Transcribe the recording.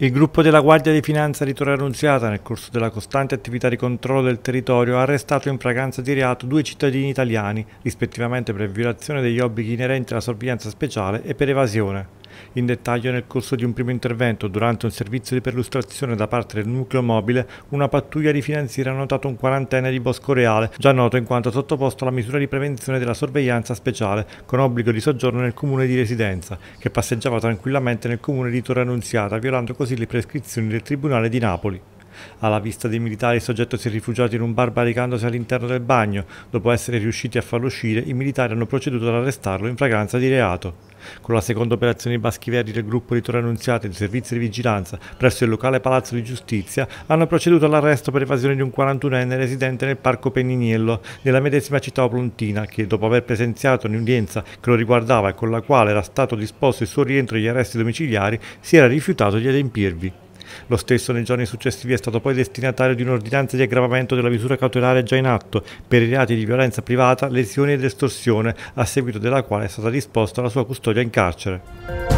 Il gruppo della Guardia di Finanza di Torre Annunziata, nel corso della costante attività di controllo del territorio, ha arrestato in fragranza di reato due cittadini italiani, rispettivamente per violazione degli obblighi inerenti alla sorveglianza speciale e per evasione. In dettaglio nel corso di un primo intervento durante un servizio di perlustrazione da parte del nucleo mobile, una pattuglia di finanziera ha notato un quarantenne di Bosco Reale, già noto in quanto sottoposto alla misura di prevenzione della sorveglianza speciale, con obbligo di soggiorno nel comune di residenza, che passeggiava tranquillamente nel comune di Torre Annunziata, violando così le prescrizioni del Tribunale di Napoli. Alla vista dei militari il soggetto si è rifugiato in un bar barricandosi all'interno del bagno. Dopo essere riusciti a farlo uscire, i militari hanno proceduto ad arrestarlo in fragranza di reato. Con la seconda operazione i baschi verdi del gruppo di Torre Annunziata e dei servizi di vigilanza presso il locale Palazzo di Giustizia hanno proceduto all'arresto per evasione di un 41enne residente nel parco Peniniello, nella medesima città oplontina, che dopo aver presenziato un'udienza che lo riguardava e con la quale era stato disposto il suo rientro agli arresti domiciliari, si era rifiutato di adempirvi. Lo stesso nei giorni successivi è stato poi destinatario di un'ordinanza di aggravamento della misura cautelare già in atto per i reati di violenza privata, lesioni ed estorsione, a seguito della quale è stata disposta la sua custodia in carcere.